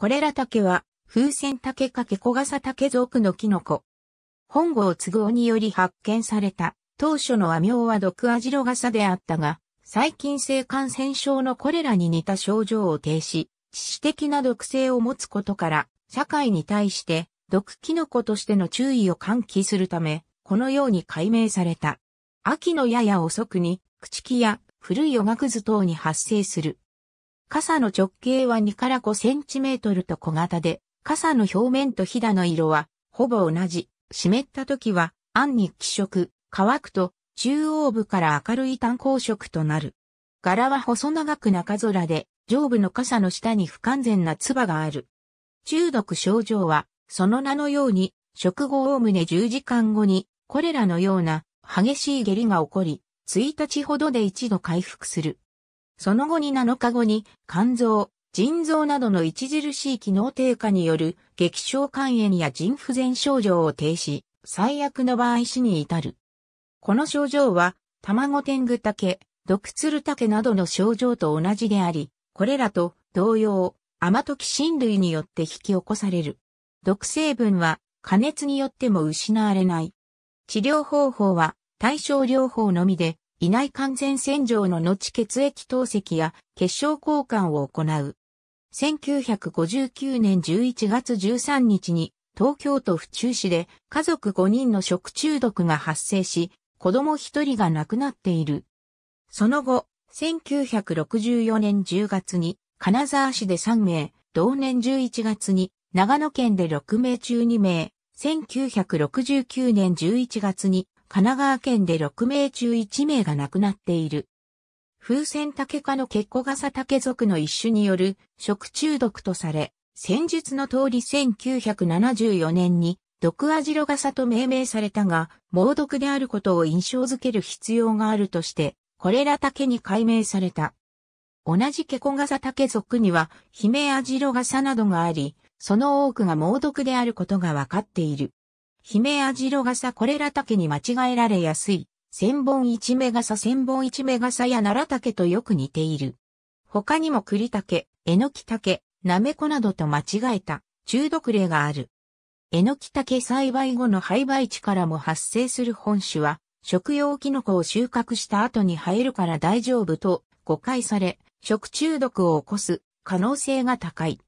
これら竹は、風船竹かけ小笠竹属のキノコ。本郷都合により発見された、当初のアミョウは毒アジロガサであったが、細菌性感染症のこれらに似た症状を呈し、致死的な毒性を持つことから、社会に対して毒キノコとしての注意を喚起するため、このように解明された。秋のやや遅くに、朽木や古いおがくず等に発生する傘の直径は2から5センチメートルと小型で、傘の表面とひだの色はほぼ同じ。湿った時は暗に気色、乾くと中央部から明るい単光色となる。柄は細長く中空で、上部の傘の下に不完全な唾がある。中毒症状は、その名のように、食後おおむね10時間後に、これらのような激しい下痢が起こり、1日ほどで一度回復する。その後に7日後に肝臓、腎臓などの著しい機能低下による激症肝炎や腎不全症状を停止、最悪の場合死に至る。この症状は、卵天狗竹、毒鶴竹などの症状と同じであり、これらと同様、アマトキシン類によって引き起こされる。毒成分は加熱によっても失われない。治療方法は対症療法のみで、胃内完全洗浄の後血液透析や結晶交換を行う。1959年11月13日に東京都府中市で家族5人の食中毒が発生し、子供1人が亡くなっている。その後、1964年10月に金沢市で3名、同年11月に長野県で6名中2名、1969年11月に神奈川県で6名中1名が亡くなっている。風船竹科のケ古コガサ竹属の一種による食中毒とされ、戦術の通り1974年に毒アジロガサと命名されたが、猛毒であることを印象づける必要があるとして、これら竹に改名された。同じケコガサ竹属には、ヒメアジロガサなどがあり、その多くが猛毒であることがわかっている。ヒメアジロガサコレラ竹に間違えられやすい、千本一目サ千本一目サや奈良竹とよく似ている。他にも栗竹、ノキタケ、ナメコなどと間違えた中毒例がある。エノキタケ栽培後の廃培地からも発生する本種は、食用キノコを収穫した後に生えるから大丈夫と誤解され、食中毒を起こす可能性が高い。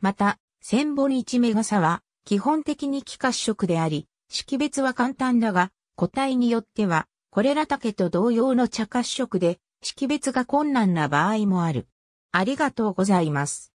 また、千本一目サは基本的に気褐色であり、識別は簡単だが、個体によっては、これら竹と同様の茶褐色で、識別が困難な場合もある。ありがとうございます。